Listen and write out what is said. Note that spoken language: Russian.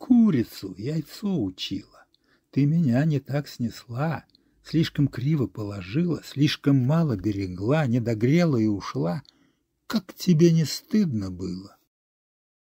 Курицу яйцо учила. Ты меня не так снесла, слишком криво положила, слишком мало берегла, недогрела и ушла. Как тебе не стыдно было?